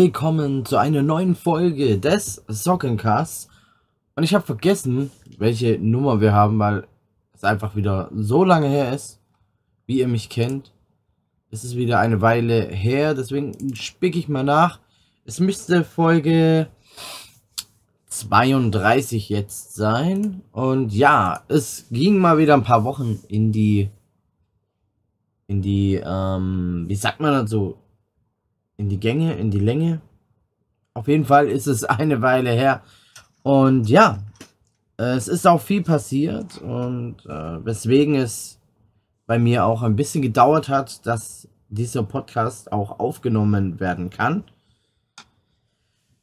willkommen zu einer neuen Folge des Sockencasts. Und ich habe vergessen, welche Nummer wir haben, weil es einfach wieder so lange her ist, wie ihr mich kennt. Es ist wieder eine Weile her, deswegen spicke ich mal nach. Es müsste Folge 32 jetzt sein. Und ja, es ging mal wieder ein paar Wochen in die in die, ähm, wie sagt man das so, in die Gänge, in die Länge. Auf jeden Fall ist es eine Weile her. Und ja, es ist auch viel passiert und äh, weswegen es bei mir auch ein bisschen gedauert hat, dass dieser Podcast auch aufgenommen werden kann.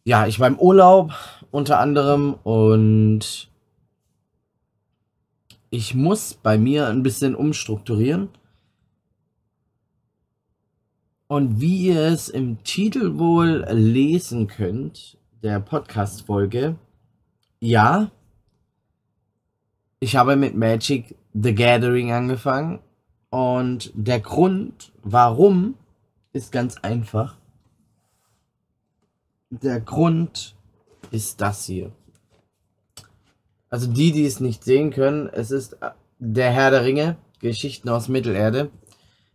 Ja, ich war im Urlaub unter anderem und ich muss bei mir ein bisschen umstrukturieren. Und wie ihr es im Titel wohl lesen könnt, der Podcast-Folge, ja, ich habe mit Magic the Gathering angefangen. Und der Grund, warum, ist ganz einfach. Der Grund ist das hier. Also die, die es nicht sehen können, es ist äh, der Herr der Ringe, Geschichten aus Mittelerde.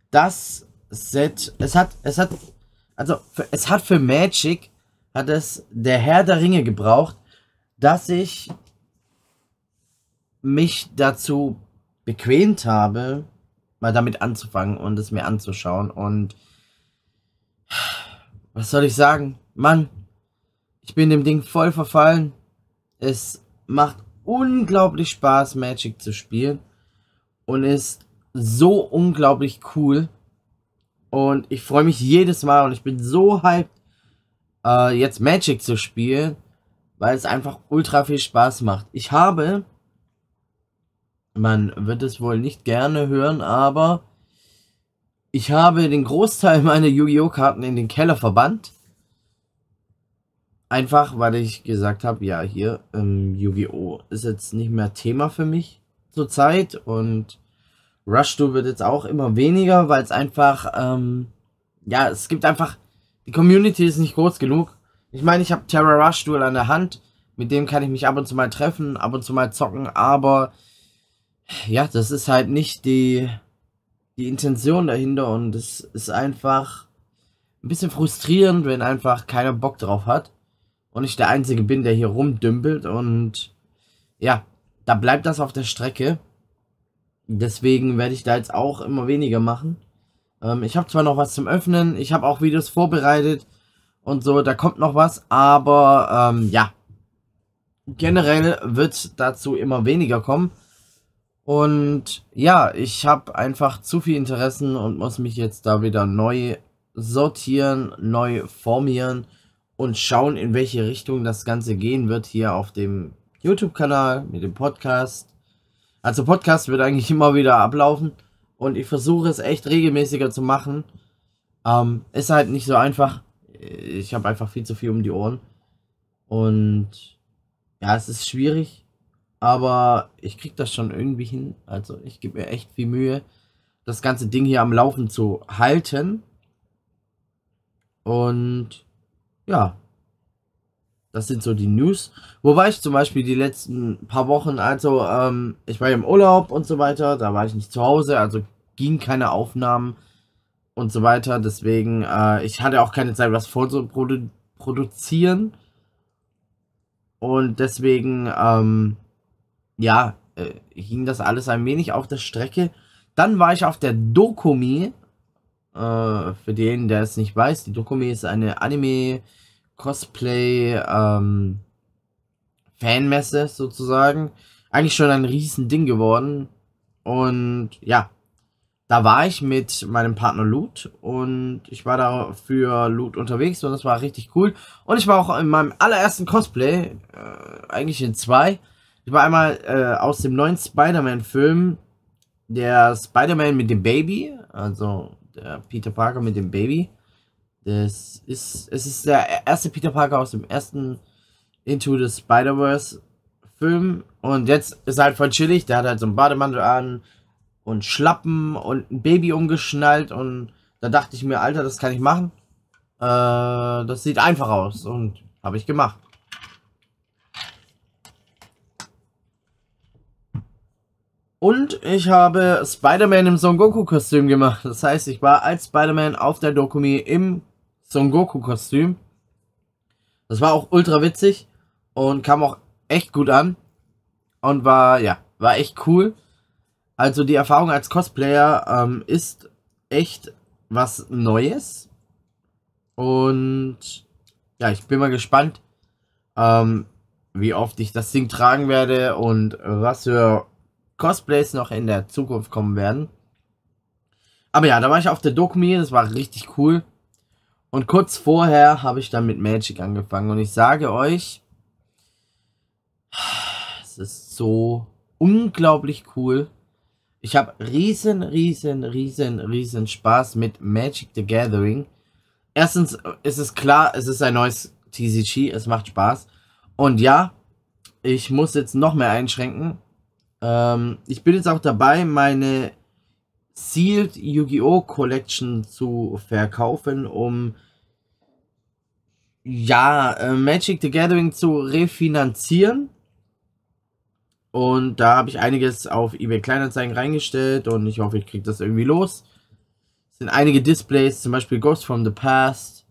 Das selbst, es hat, es hat, also für, es hat für Magic, hat es der Herr der Ringe gebraucht, dass ich mich dazu bequemt habe, mal damit anzufangen und es mir anzuschauen. Und was soll ich sagen? Mann, ich bin dem Ding voll verfallen. Es macht unglaublich Spaß, Magic zu spielen. Und ist so unglaublich cool. Und ich freue mich jedes Mal und ich bin so hyped, äh, jetzt Magic zu spielen, weil es einfach ultra viel Spaß macht. Ich habe, man wird es wohl nicht gerne hören, aber ich habe den Großteil meiner Yu-Gi-Oh! Karten in den Keller verbannt. Einfach, weil ich gesagt habe, ja, hier, ähm, Yu-Gi-Oh! ist jetzt nicht mehr Thema für mich zurzeit und rush Rushdo wird jetzt auch immer weniger, weil es einfach, ähm, ja, es gibt einfach, die Community ist nicht groß genug. Ich meine, ich habe Terra rush Duel an der Hand, mit dem kann ich mich ab und zu mal treffen, ab und zu mal zocken, aber ja, das ist halt nicht die, die Intention dahinter und es ist einfach ein bisschen frustrierend, wenn einfach keiner Bock drauf hat und ich der Einzige bin, der hier rumdümpelt und ja, da bleibt das auf der Strecke. Deswegen werde ich da jetzt auch immer weniger machen. Ähm, ich habe zwar noch was zum Öffnen, ich habe auch Videos vorbereitet und so, da kommt noch was, aber ähm, ja, generell wird dazu immer weniger kommen. Und ja, ich habe einfach zu viel Interessen und muss mich jetzt da wieder neu sortieren, neu formieren und schauen, in welche Richtung das Ganze gehen wird hier auf dem YouTube-Kanal, mit dem Podcast also Podcast wird eigentlich immer wieder ablaufen und ich versuche es echt regelmäßiger zu machen. Ähm, ist halt nicht so einfach. Ich habe einfach viel zu viel um die Ohren. Und ja, es ist schwierig, aber ich kriege das schon irgendwie hin. Also ich gebe mir echt viel Mühe, das ganze Ding hier am Laufen zu halten. Und ja, das sind so die News. Wo war ich zum Beispiel die letzten paar Wochen, also ähm, ich war im Urlaub und so weiter, da war ich nicht zu Hause, also ging keine Aufnahmen und so weiter. Deswegen, äh, ich hatte auch keine Zeit, was vorzuproduzieren. Und deswegen, ähm, ja, äh, ging das alles ein wenig auf der Strecke. Dann war ich auf der Dokumi. Äh, für den, der es nicht weiß, die Dokumi ist eine Anime- Cosplay ähm, Fanmesse sozusagen. Eigentlich schon ein Ding geworden. Und ja, da war ich mit meinem Partner Loot und ich war da für Loot unterwegs und das war richtig cool. Und ich war auch in meinem allerersten Cosplay, äh, eigentlich in zwei. Ich war einmal äh, aus dem neuen Spider-Man-Film, der Spider-Man mit dem Baby, also der Peter Parker mit dem Baby. Das ist, es ist der erste Peter Parker aus dem ersten Into the Spider-Verse Film. Und jetzt ist er halt voll chillig. Der hat halt so einen Bademantel an und Schlappen und ein Baby umgeschnallt. Und da dachte ich mir, Alter, das kann ich machen. Äh, das sieht einfach aus. Und habe ich gemacht. Und ich habe Spider-Man im Son Goku-Kostüm gemacht. Das heißt, ich war als Spider-Man auf der Dokumi im Son Goku-Kostüm. Das war auch ultra witzig und kam auch echt gut an. Und war, ja, war echt cool. Also die Erfahrung als Cosplayer ähm, ist echt was Neues. Und ja, ich bin mal gespannt, ähm, wie oft ich das Ding tragen werde und was für Cosplays noch in der Zukunft kommen werden. Aber ja, da war ich auf der Dokumie, das war richtig cool. Und kurz vorher habe ich dann mit Magic angefangen. Und ich sage euch, es ist so unglaublich cool. Ich habe riesen, riesen, riesen, riesen Spaß mit Magic the Gathering. Erstens ist es klar, es ist ein neues TCG, es macht Spaß. Und ja, ich muss jetzt noch mehr einschränken. Ähm, ich bin jetzt auch dabei, meine Sealed Yu-Gi-Oh! Collection zu verkaufen, um ja, äh, Magic the Gathering zu refinanzieren. Und da habe ich einiges auf eBay Kleinanzeigen reingestellt und ich hoffe, ich kriege das irgendwie los. Es sind einige Displays, zum Beispiel Ghost from the Past,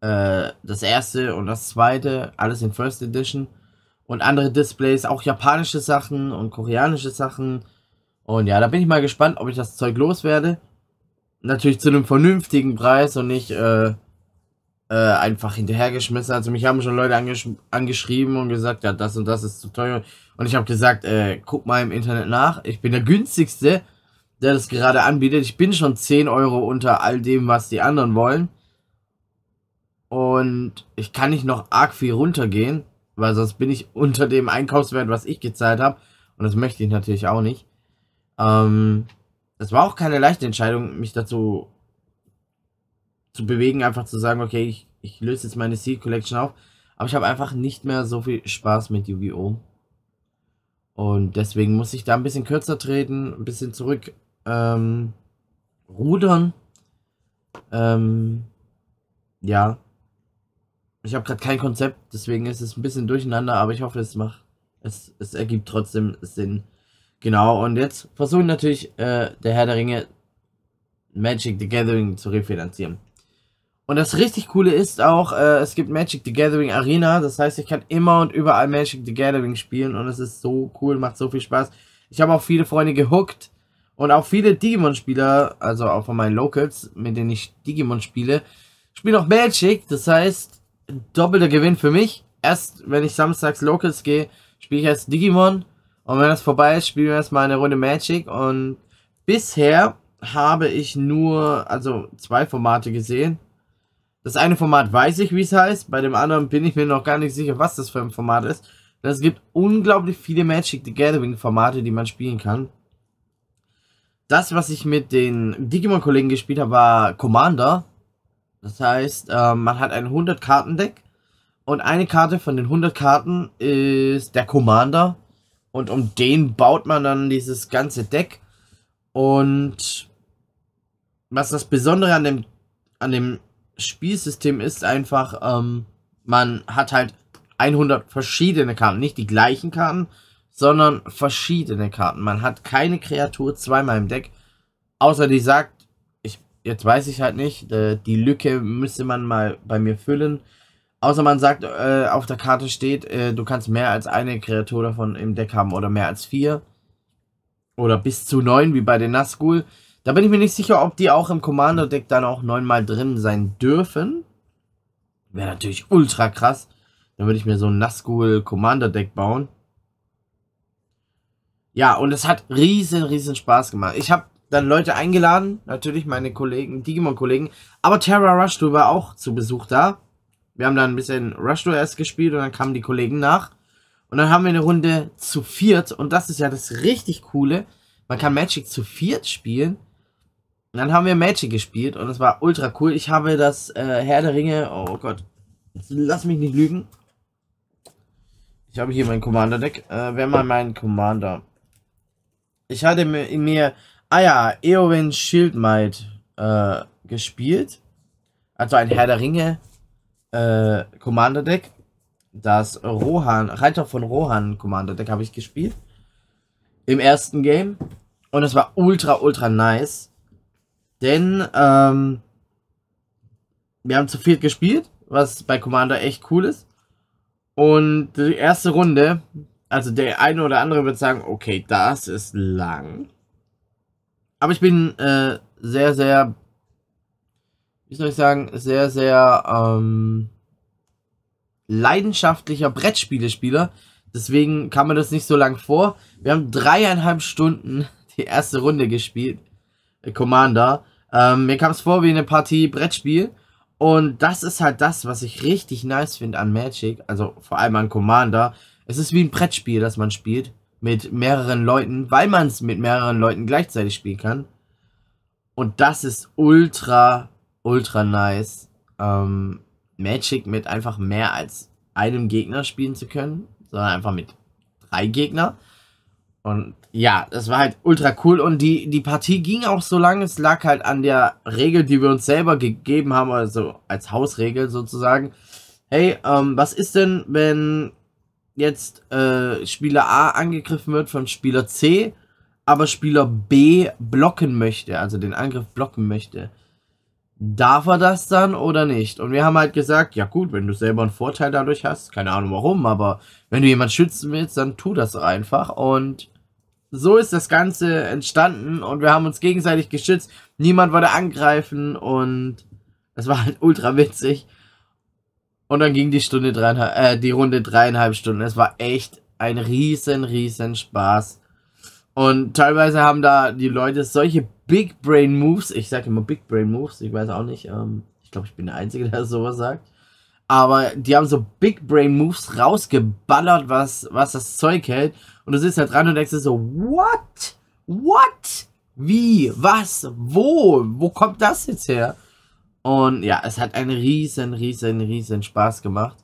äh, das erste und das zweite, alles in First Edition. Und andere Displays, auch japanische Sachen und koreanische Sachen. Und ja, da bin ich mal gespannt, ob ich das Zeug loswerde. Natürlich zu einem vernünftigen Preis und nicht äh, äh, einfach hinterhergeschmissen. Also mich haben schon Leute angesch angeschrieben und gesagt, ja, das und das ist zu teuer. Und ich habe gesagt, äh, guck mal im Internet nach. Ich bin der günstigste, der das gerade anbietet. Ich bin schon 10 Euro unter all dem, was die anderen wollen. Und ich kann nicht noch arg viel runtergehen, weil sonst bin ich unter dem Einkaufswert, was ich gezahlt habe. Und das möchte ich natürlich auch nicht. Ähm, das war auch keine leichte Entscheidung, mich dazu zu bewegen, einfach zu sagen, okay, ich, ich löse jetzt meine Seed Collection auf. Aber ich habe einfach nicht mehr so viel Spaß mit Yu-Gi-Oh! Und deswegen muss ich da ein bisschen kürzer treten, ein bisschen zurück ähm, rudern. Ähm, ja. Ich habe gerade kein Konzept, deswegen ist es ein bisschen durcheinander, aber ich hoffe, es macht. Es, es ergibt trotzdem Sinn. Genau, und jetzt versucht natürlich äh, der Herr der Ringe Magic the Gathering zu refinanzieren. Und das richtig coole ist auch, äh, es gibt Magic the Gathering Arena, das heißt, ich kann immer und überall Magic the Gathering spielen und es ist so cool, macht so viel Spaß. Ich habe auch viele Freunde gehuckt und auch viele Digimon-Spieler, also auch von meinen Locals, mit denen ich Digimon spiele, spielen auch Magic, das heißt, doppelter Gewinn für mich. Erst wenn ich samstags Locals gehe, spiele ich erst Digimon und wenn das vorbei ist, spielen wir erstmal eine Runde Magic. Und bisher habe ich nur, also zwei Formate gesehen. Das eine Format weiß ich, wie es heißt. Bei dem anderen bin ich mir noch gar nicht sicher, was das für ein Format ist. Denn es gibt unglaublich viele Magic the Gathering Formate, die man spielen kann. Das, was ich mit den Digimon-Kollegen gespielt habe, war Commander. Das heißt, ähm, man hat ein 100-Karten-Deck. Und eine Karte von den 100 Karten ist der Commander. Und um den baut man dann dieses ganze Deck. Und was das Besondere an dem, an dem Spielsystem ist, einfach, ähm, man hat halt 100 verschiedene Karten. Nicht die gleichen Karten, sondern verschiedene Karten. Man hat keine Kreatur zweimal im Deck. Außer die sagt, ich, jetzt weiß ich halt nicht, äh, die Lücke müsste man mal bei mir füllen. Außer man sagt, äh, auf der Karte steht, äh, du kannst mehr als eine Kreatur davon im Deck haben oder mehr als vier. Oder bis zu neun, wie bei den Nazgul. Da bin ich mir nicht sicher, ob die auch im Kommando-Deck dann auch neunmal drin sein dürfen. Wäre natürlich ultra krass. Dann würde ich mir so ein Nazgul Commander-Deck bauen. Ja, und es hat riesen, riesen Spaß gemacht. Ich habe dann Leute eingeladen, natürlich meine Kollegen, Digimon-Kollegen, aber Terra Rush, du war auch zu Besuch da. Wir haben dann ein bisschen Rush to S gespielt und dann kamen die Kollegen nach. Und dann haben wir eine Runde zu viert und das ist ja das richtig Coole. Man kann Magic zu viert spielen. Und dann haben wir Magic gespielt und es war ultra cool. Ich habe das äh, Herr der Ringe, oh Gott, lass mich nicht lügen. Ich habe hier mein Commander-Deck. Äh, wer mal mein Commander. Ich hatte mir, mir ah ja, Eowyn Shieldmight äh, gespielt. Also ein Herr der Ringe äh, Commander Deck. Das Rohan, Reiter von Rohan Commander Deck habe ich gespielt. Im ersten Game. Und es war ultra, ultra nice. Denn ähm, wir haben zu viel gespielt, was bei Commander echt cool ist. Und die erste Runde, also der eine oder andere wird sagen, okay, das ist lang. Aber ich bin äh, sehr, sehr wie soll ich sagen, sehr, sehr ähm, leidenschaftlicher Brettspielespieler. Deswegen kam mir das nicht so lang vor. Wir haben dreieinhalb Stunden die erste Runde gespielt. Äh, Commander. Ähm, mir kam es vor wie eine Partie Brettspiel. Und das ist halt das, was ich richtig nice finde an Magic, also vor allem an Commander. Es ist wie ein Brettspiel, das man spielt mit mehreren Leuten, weil man es mit mehreren Leuten gleichzeitig spielen kann. Und das ist ultra ultra nice, ähm, Magic mit einfach mehr als einem Gegner spielen zu können, sondern einfach mit drei Gegner. Und ja, das war halt ultra cool. Und die, die Partie ging auch so lange. Es lag halt an der Regel, die wir uns selber gegeben haben, also als Hausregel sozusagen. Hey, ähm, was ist denn, wenn jetzt äh, Spieler A angegriffen wird von Spieler C, aber Spieler B blocken möchte, also den Angriff blocken möchte? darf er das dann oder nicht? Und wir haben halt gesagt, ja gut, wenn du selber einen Vorteil dadurch hast, keine Ahnung warum, aber wenn du jemanden schützen willst, dann tu das einfach. Und so ist das Ganze entstanden und wir haben uns gegenseitig geschützt. Niemand wollte angreifen und es war halt ultra witzig. Und dann ging die Stunde dreieinhalb, äh, die Runde dreieinhalb Stunden. Es war echt ein riesen, riesen Spaß. Und teilweise haben da die Leute solche Big Brain Moves. Ich sage immer Big Brain Moves. Ich weiß auch nicht. Ähm, ich glaube, ich bin der Einzige, der sowas sagt. Aber die haben so Big Brain Moves rausgeballert, was, was das Zeug hält. Und du sitzt da halt dran und denkst dir so, what? What? Wie? Was? Wo? Wo kommt das jetzt her? Und ja, es hat einen riesen, riesen, riesen Spaß gemacht.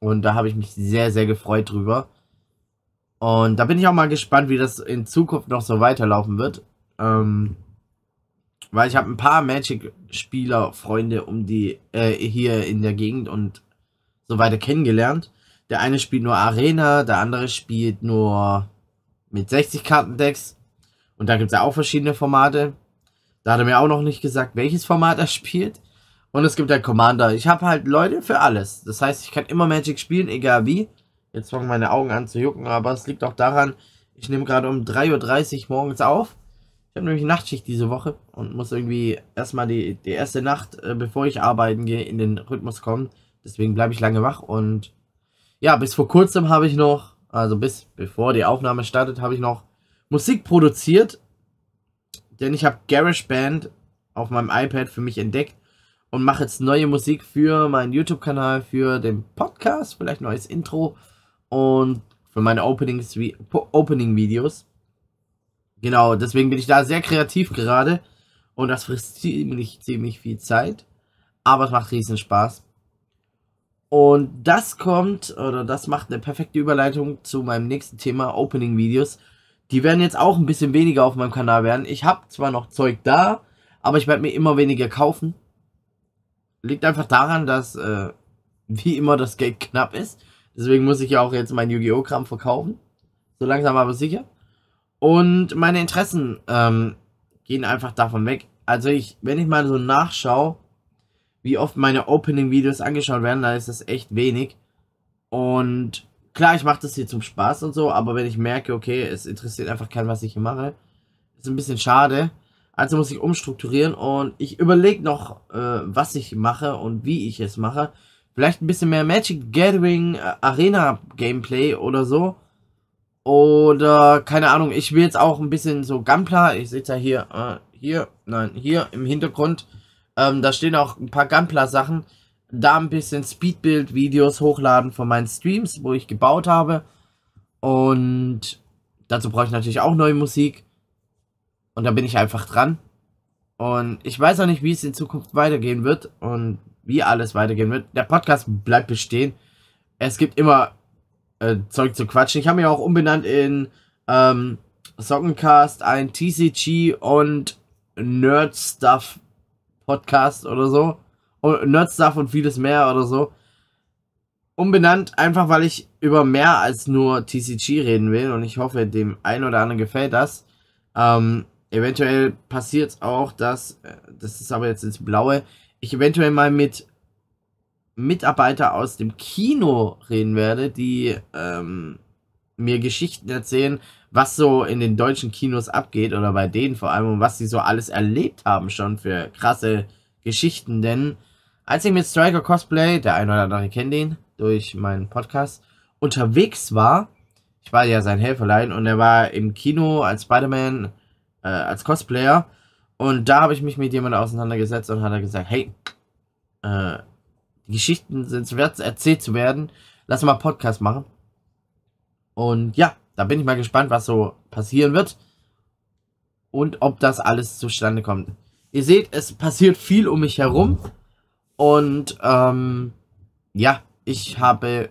Und da habe ich mich sehr, sehr gefreut drüber. Und da bin ich auch mal gespannt, wie das in Zukunft noch so weiterlaufen wird. Ähm, weil ich habe ein paar Magic-Spieler, Freunde um die äh, hier in der Gegend und so weiter kennengelernt. Der eine spielt nur Arena, der andere spielt nur mit 60 Karten-Decks. Und da gibt es ja auch verschiedene Formate. Da hat er mir auch noch nicht gesagt, welches Format er spielt. Und es gibt ja Commander. Ich habe halt Leute für alles. Das heißt, ich kann immer Magic spielen, egal wie. Jetzt fangen meine Augen an zu jucken, aber es liegt auch daran, ich nehme gerade um 3.30 Uhr morgens auf. Ich habe nämlich Nachtschicht diese Woche und muss irgendwie erstmal die, die erste Nacht, äh, bevor ich arbeiten gehe, in den Rhythmus kommen. Deswegen bleibe ich lange wach und ja, bis vor kurzem habe ich noch, also bis bevor die Aufnahme startet, habe ich noch Musik produziert. Denn ich habe Garage Band auf meinem iPad für mich entdeckt und mache jetzt neue Musik für meinen YouTube-Kanal, für den Podcast, vielleicht neues Intro und für meine Openings, Opening-Videos. Genau, deswegen bin ich da sehr kreativ gerade. Und das frisst ziemlich, ziemlich viel Zeit. Aber es macht riesen Spaß. Und das kommt, oder das macht eine perfekte Überleitung zu meinem nächsten Thema, Opening-Videos. Die werden jetzt auch ein bisschen weniger auf meinem Kanal werden. Ich habe zwar noch Zeug da, aber ich werde mir immer weniger kaufen. Liegt einfach daran, dass äh, wie immer das Geld knapp ist. Deswegen muss ich ja auch jetzt meinen Yu-Gi-Oh! Kram verkaufen. So langsam aber sicher. Und meine Interessen ähm, gehen einfach davon weg. Also ich, wenn ich mal so nachschaue, wie oft meine Opening-Videos angeschaut werden, dann ist das echt wenig. Und klar, ich mache das hier zum Spaß und so, aber wenn ich merke, okay, es interessiert einfach keinen, was ich hier mache, ist ein bisschen schade. Also muss ich umstrukturieren und ich überlege noch, äh, was ich mache und wie ich es mache. Vielleicht ein bisschen mehr Magic Gathering äh, Arena Gameplay oder so. Oder, keine Ahnung, ich will jetzt auch ein bisschen so Gampler. Ich sehe ja hier, äh, hier, nein, hier im Hintergrund. Ähm, da stehen auch ein paar Gampler-Sachen. Da ein bisschen Speedbuild-Videos hochladen von meinen Streams, wo ich gebaut habe. Und dazu brauche ich natürlich auch neue Musik. Und da bin ich einfach dran. Und ich weiß auch nicht, wie es in Zukunft weitergehen wird und wie alles weitergehen wird. Der Podcast bleibt bestehen. Es gibt immer äh, Zeug zu quatschen. Ich habe mir auch umbenannt in ähm, Sockencast, ein TCG und Nerd Stuff Podcast oder so. Und Nerd Stuff und vieles mehr oder so. Umbenannt einfach, weil ich über mehr als nur TCG reden will und ich hoffe, dem einen oder anderen gefällt das. Ähm, eventuell passiert auch, dass, äh, das ist aber jetzt ins Blaue, ich eventuell mal mit Mitarbeiter aus dem Kino reden werde, die ähm, mir Geschichten erzählen, was so in den deutschen Kinos abgeht oder bei denen vor allem und was sie so alles erlebt haben schon für krasse Geschichten. Denn als ich mit Striker Cosplay, der ein oder andere kennt ihn durch meinen Podcast, unterwegs war, ich war ja sein Helferlein und er war im Kino als Spider-Man, äh, als Cosplayer und da habe ich mich mit jemandem auseinandergesetzt und hat er gesagt, hey, äh, die Geschichten sind wert erzählt zu werden. Lass mal Podcast machen. Und ja, da bin ich mal gespannt, was so passieren wird. Und ob das alles zustande kommt. Ihr seht, es passiert viel um mich herum. Und ähm, ja, ich habe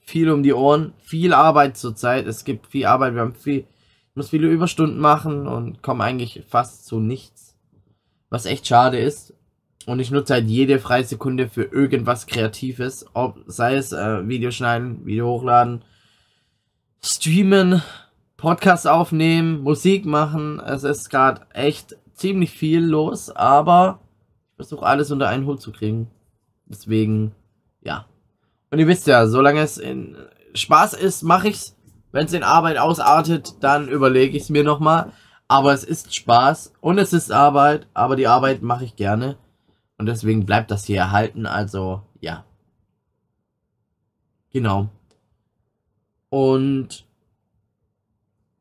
viel um die Ohren, viel Arbeit zurzeit. Es gibt viel Arbeit, wir haben viel, ich muss viele Überstunden machen und komme eigentlich fast zu nichts. Was echt schade ist. Und ich nutze halt jede freie Sekunde für irgendwas Kreatives. Ob, sei es äh, Video schneiden, Video hochladen, streamen, Podcast aufnehmen, Musik machen. Es ist gerade echt ziemlich viel los, aber ich versuche alles unter einen Hut zu kriegen. Deswegen, ja. Und ihr wisst ja, solange es in Spaß ist, mache ich's. Wenn es in Arbeit ausartet, dann überlege ich es mir nochmal. Aber es ist Spaß und es ist Arbeit, aber die Arbeit mache ich gerne. Und deswegen bleibt das hier erhalten. Also, ja. Genau. Und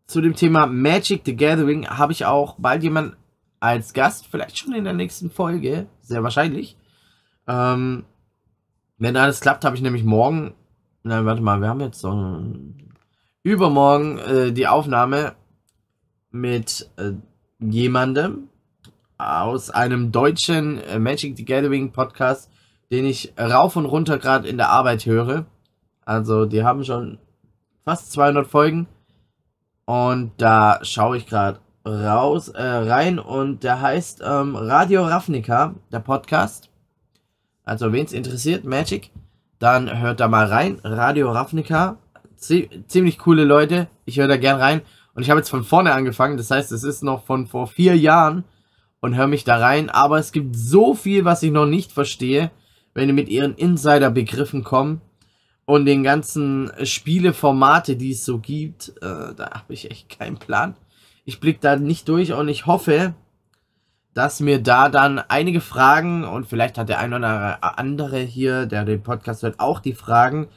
zu dem Thema Magic the Gathering habe ich auch bald jemand als Gast, vielleicht schon in der nächsten Folge, sehr wahrscheinlich. Ähm, wenn alles klappt, habe ich nämlich morgen, nein, warte mal, wir haben jetzt so übermorgen äh, die Aufnahme mit äh, jemandem, aus einem deutschen äh, Magic the Gathering Podcast, den ich rauf und runter gerade in der Arbeit höre. Also die haben schon fast 200 Folgen und da schaue ich gerade raus äh, rein und der heißt ähm, Radio Ravnica, der Podcast. Also wen es interessiert, Magic, dann hört da mal rein. Radio Ravnica, ziemlich coole Leute. Ich höre da gern rein. Und ich habe jetzt von vorne angefangen, das heißt, es ist noch von vor vier Jahren und höre mich da rein. Aber es gibt so viel, was ich noch nicht verstehe, wenn die mit ihren Insider-Begriffen kommen und den ganzen Spieleformate, die es so gibt. Äh, da habe ich echt keinen Plan. Ich blicke da nicht durch und ich hoffe, dass mir da dann einige Fragen und vielleicht hat der ein oder andere hier, der den Podcast hört, auch die Fragen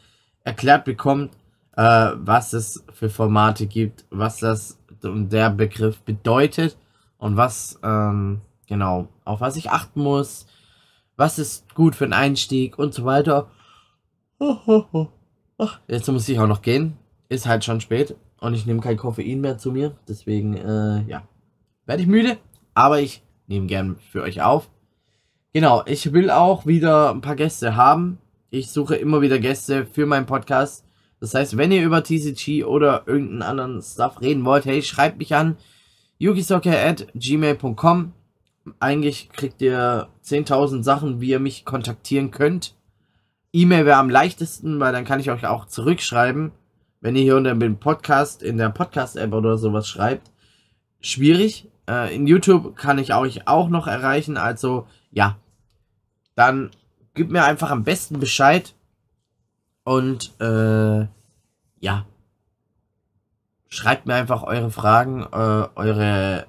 erklärt bekommt, äh, was es für Formate gibt, was das der Begriff bedeutet und was, ähm, genau, auf was ich achten muss, was ist gut für einen Einstieg und so weiter. Jetzt muss ich auch noch gehen. Ist halt schon spät und ich nehme kein Koffein mehr zu mir. Deswegen, äh, ja, werde ich müde, aber ich nehme gern für euch auf. Genau, ich will auch wieder ein paar Gäste haben. Ich suche immer wieder Gäste für meinen Podcast. Das heißt, wenn ihr über TCG oder irgendeinen anderen Stuff reden wollt, hey, schreibt mich an at gmail.com. Eigentlich kriegt ihr 10.000 Sachen, wie ihr mich kontaktieren könnt. E-Mail wäre am leichtesten, weil dann kann ich euch auch zurückschreiben. Wenn ihr hier unter dem Podcast in der Podcast-App oder sowas schreibt, schwierig. Äh, in YouTube kann ich euch auch noch erreichen. Also ja, dann gebt mir einfach am besten Bescheid. Und äh, ja, schreibt mir einfach eure Fragen, äh, eure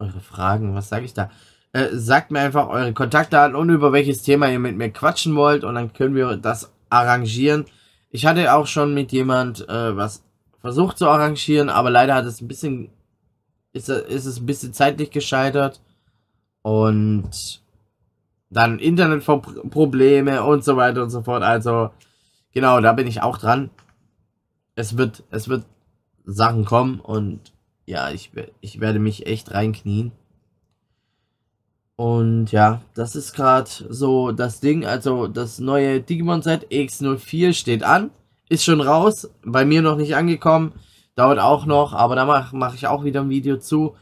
eure Fragen, was sage ich da? Äh, sagt mir einfach eure Kontaktdaten und über welches Thema ihr mit mir quatschen wollt und dann können wir das arrangieren. Ich hatte auch schon mit jemand äh, was versucht zu arrangieren, aber leider hat es ein bisschen ist, ist es ein bisschen zeitlich gescheitert und dann Internetprobleme und so weiter und so fort. Also genau, da bin ich auch dran es wird, es wird Sachen kommen und ja, ich, ich werde mich echt reinknien. Und ja, das ist gerade so das Ding. Also das neue Digimon Set X04 steht an. Ist schon raus. Bei mir noch nicht angekommen. Dauert auch noch. Aber da mache mach ich auch wieder ein Video zu.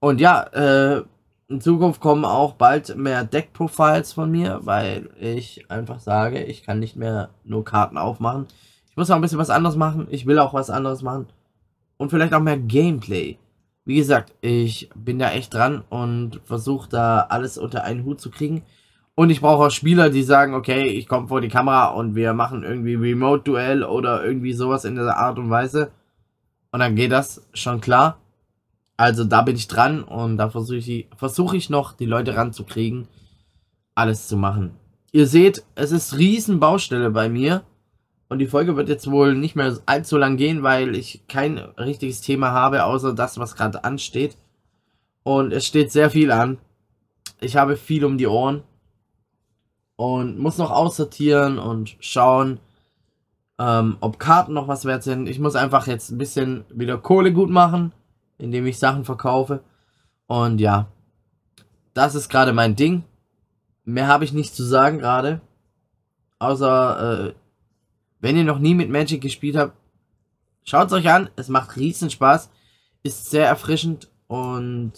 Und ja, äh, in Zukunft kommen auch bald mehr Deck-Profiles von mir. Weil ich einfach sage, ich kann nicht mehr nur Karten aufmachen. Ich muss auch ein bisschen was anderes machen. Ich will auch was anderes machen. Und vielleicht auch mehr Gameplay. Wie gesagt, ich bin da echt dran und versuche da alles unter einen Hut zu kriegen. Und ich brauche auch Spieler, die sagen, okay, ich komme vor die Kamera und wir machen irgendwie Remote-Duell oder irgendwie sowas in dieser Art und Weise. Und dann geht das schon klar. Also da bin ich dran und da versuche ich, versuch ich noch, die Leute ranzukriegen, alles zu machen. Ihr seht, es ist riesen Baustelle bei mir. Und die Folge wird jetzt wohl nicht mehr allzu lang gehen, weil ich kein richtiges Thema habe, außer das, was gerade ansteht. Und es steht sehr viel an. Ich habe viel um die Ohren. Und muss noch aussortieren und schauen, ähm, ob Karten noch was wert sind. Ich muss einfach jetzt ein bisschen wieder Kohle gut machen, indem ich Sachen verkaufe. Und ja, das ist gerade mein Ding. Mehr habe ich nicht zu sagen gerade. Außer äh, wenn ihr noch nie mit Magic gespielt habt, schaut es euch an. Es macht riesen Spaß. Ist sehr erfrischend und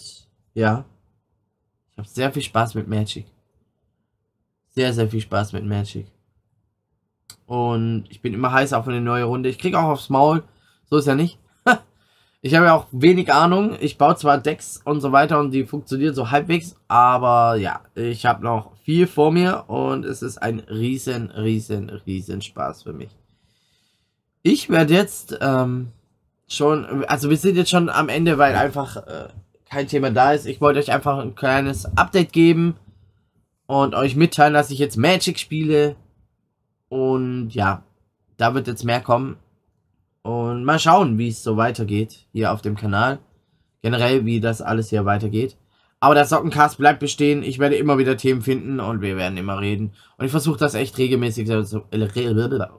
ja. Ich habe sehr viel Spaß mit Magic. Sehr, sehr viel Spaß mit Magic. Und ich bin immer heiß auf eine neue Runde. Ich kriege auch aufs Maul. So ist ja nicht. ich habe ja auch wenig Ahnung. Ich baue zwar Decks und so weiter und die funktionieren so halbwegs, aber ja, ich habe noch viel vor mir und es ist ein riesen, riesen, riesen Spaß für mich. Ich werde jetzt ähm, schon, also wir sind jetzt schon am Ende, weil einfach äh, kein Thema da ist. Ich wollte euch einfach ein kleines Update geben und euch mitteilen, dass ich jetzt Magic spiele. Und ja, da wird jetzt mehr kommen. Und mal schauen, wie es so weitergeht hier auf dem Kanal. Generell, wie das alles hier weitergeht. Aber der Sockencast bleibt bestehen. Ich werde immer wieder Themen finden und wir werden immer reden. Und ich versuche das echt regelmäßiger zu, äh,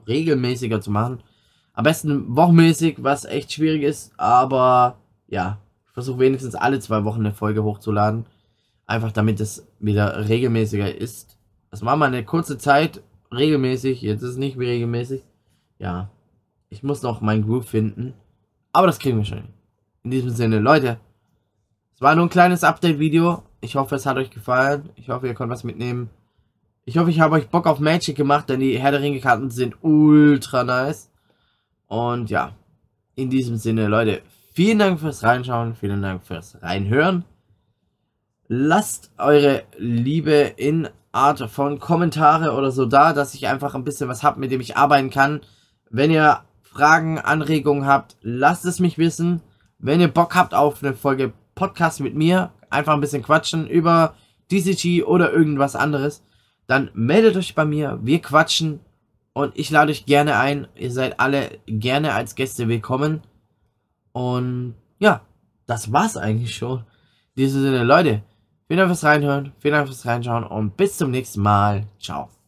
regelmäßiger zu machen. Am besten wochenmäßig, was echt schwierig ist. Aber ja, ich versuche wenigstens alle zwei Wochen eine Folge hochzuladen. Einfach damit es wieder regelmäßiger ist. Das war mal eine kurze Zeit regelmäßig. Jetzt ist es nicht mehr regelmäßig. Ja, ich muss noch meinen Groove finden. Aber das kriegen wir schon. In diesem Sinne, Leute war nur ein kleines Update-Video. Ich hoffe, es hat euch gefallen. Ich hoffe, ihr könnt was mitnehmen. Ich hoffe, ich habe euch Bock auf Magic gemacht, denn die Herr der Ringe-Karten sind ultra nice. Und ja, in diesem Sinne, Leute, vielen Dank fürs Reinschauen, vielen Dank fürs Reinhören. Lasst eure Liebe in Art von Kommentare oder so da, dass ich einfach ein bisschen was habe, mit dem ich arbeiten kann. Wenn ihr Fragen, Anregungen habt, lasst es mich wissen. Wenn ihr Bock habt auf eine Folge Podcast mit mir, einfach ein bisschen quatschen über DCG oder irgendwas anderes, dann meldet euch bei mir, wir quatschen und ich lade euch gerne ein. Ihr seid alle gerne als Gäste willkommen. Und ja, das war's eigentlich schon. In diesem Sinne, Leute, vielen Dank fürs Reinhören, vielen Dank fürs Reinschauen und bis zum nächsten Mal. Ciao.